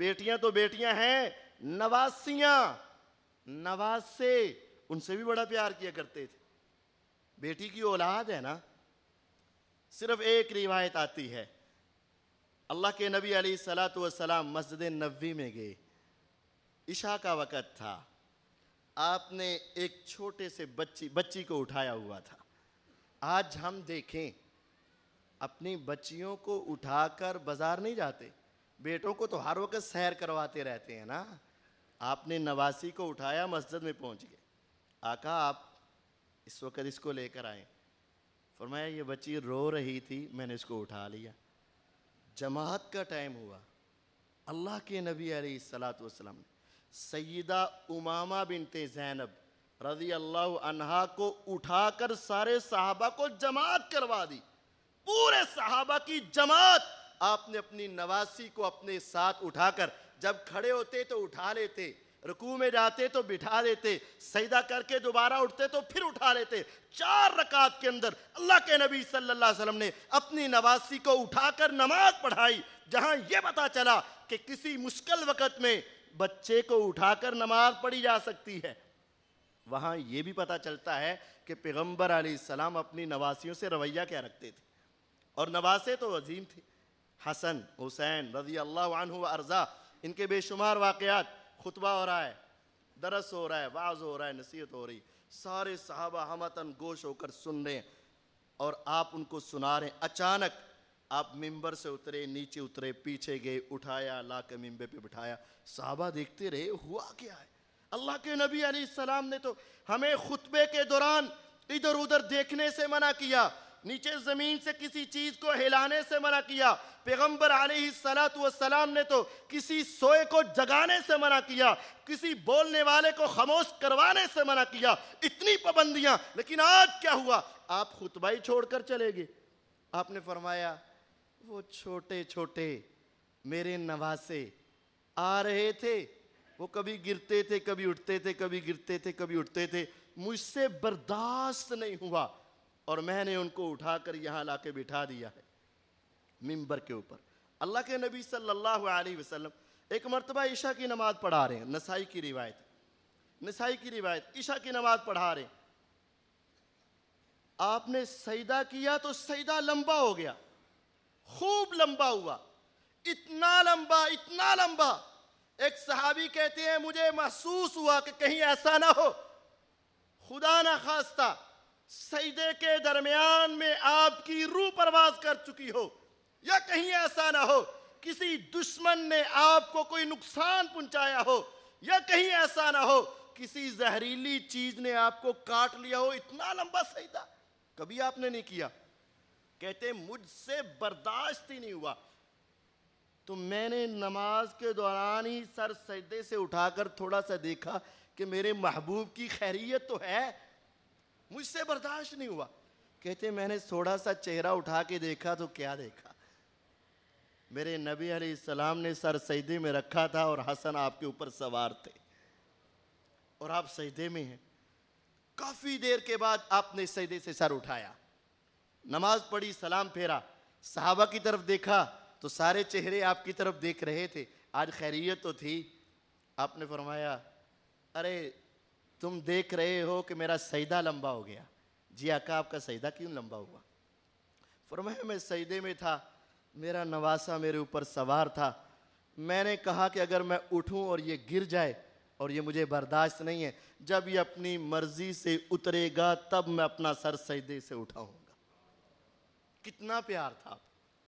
बेटियां तो बेटियां हैं नवासियां नवासे से उनसे भी बड़ा प्यार किया करते थे बेटी की औलाद है ना सिर्फ एक रिवायत आती है अल्लाह के नबी अली सलाम मस्जिद नबी में गए ईशा का वक़्त था आपने एक छोटे से बच्ची बच्ची को उठाया हुआ था आज हम देखें अपनी बच्चियों को उठाकर बाजार नहीं जाते बेटों को तो हर वक्त सैर करवाते रहते हैं ना आपने नवासी को उठाया मस्जिद में पहुंच गए आका आप इस वक्त इसको लेकर आए फरमाया ये बच्ची रो रही थी मैंने इसको उठा लिया जमात का टाइम हुआ अल्लाह के नबी सलात वसलम ने सदा उमामा बिनते जैनब रजी अल्लाह अनहा को उठाकर सारे साहबा को जमात करवा दी पूरे साहबा की जमात आपने अपनी नवासी को अपने साथ उठाकर जब खड़े होते तो उठा लेते रुकू में जाते तो बिठा लेते सईदा करके दोबारा उठते तो फिर उठा लेते चार रकात के अंदर अल्लाह के नबी सल्लल्लाहु अलैहि वसल्लम ने अपनी नवासी को उठाकर नमाज पढ़ाई जहां यह पता चला कि किसी मुश्किल वक़्त में बच्चे को उठाकर नमाज पढ़ी जा सकती है वहां यह भी पता चलता है कि पैगम्बर सलाम अपनी नवासियों से रवैया क्या रखते थे और नवासे तो अजीम थी हसन हुसैन रजी अल्लाह अर्जा इनके बेशुमार वाकयात खुतबा हो रहा है दरस हो रहा है वाज हो रहा है नसीहत हो रही सारे सहाबा हमतन गोश होकर सुन रहे हैं और आप उनको सुना रहे हैं अचानक आप मिंबर से उतरे नीचे उतरे पीछे गए उठाया ला के मिम्बे पर बिठाया साहबा देखते रहे हुआ क्या है अल्लाह के नबी सलाम ने तो हमें खुतबे के दौरान इधर उधर देखने से मना किया नीचे ज़मीन से किसी चीज़ को हिलाने से मना किया पैगम्बर सलाम ने तो किसी सोए को जगाने से मना किया किसी बोलने वाले को खामोश करवाने से मना किया इतनी पाबंदियाँ लेकिन आज क्या हुआ आप खुतबाई छोड़कर चले गए आपने फरमाया वो छोटे छोटे मेरे नवासे आ रहे थे वो कभी गिरते थे कभी उठते थे कभी गिरते थे कभी उठते थे मुझसे बर्दाश्त नहीं हुआ और मैंने उनको उठाकर यहाँ ला के बिठा दिया है मिंबर के ऊपर अल्लाह के नबी सल्लल्लाहु अलैहि वसल्लम एक मरतबा ईशा की नमाज पढ़ा रहे हैं नसाई की रिवायत नसाई की रिवायत ईशा की नमाज पढ़ा रहे आपने सईदा किया तो सईदा लंबा हो गया खूब लंबा हुआ इतना लंबा इतना लंबा एक सहाबी कहते हैं मुझे महसूस हुआ कि कहीं ऐसा ना हो खुदा ना खास्ता सजदे के दरमियान में आपकी रूह परवाज कर चुकी हो या कहीं ऐसा ना हो किसी दुश्मन ने आपको कोई नुकसान पहुंचाया हो या कहीं ऐसा ना हो किसी जहरीली चीज ने आपको काट लिया हो इतना लंबा सजदा कभी आपने नहीं किया कहते मुझसे बर्दाश्त ही नहीं हुआ तो मैंने नमाज के दौरान ही सर सजदे से उठाकर थोड़ा सा देखा कि मेरे महबूब की खैरियत तो है मुझसे बर्दाश्त नहीं हुआ कहते मैंने थोड़ा सा चेहरा उठा के देखा तो क्या देखा मेरे नबी अली सलाम ने सर सईदे में रखा था और हसन आपके ऊपर सवार थे और आप सईदे में हैं काफ़ी देर के बाद आपने सईदे से सर उठाया नमाज पढ़ी सलाम फेरा साहबा की तरफ देखा तो सारे चेहरे आपकी तरफ देख रहे थे आज खैरियत तो थी आपने फरमाया अरे तुम देख रहे हो कि मेरा सईदा लंबा हो गया जी आका हाँ, आपका सईदा क्यों लंबा हुआ फरमाया मैं सईदे में था मेरा नवासा मेरे ऊपर सवार था मैंने कहा कि अगर मैं उठूं और ये गिर जाए और ये मुझे बर्दाश्त नहीं है जब ये अपनी मर्जी से उतरेगा तब मैं अपना सर सईदे से उठाऊंगा कितना प्यार था आप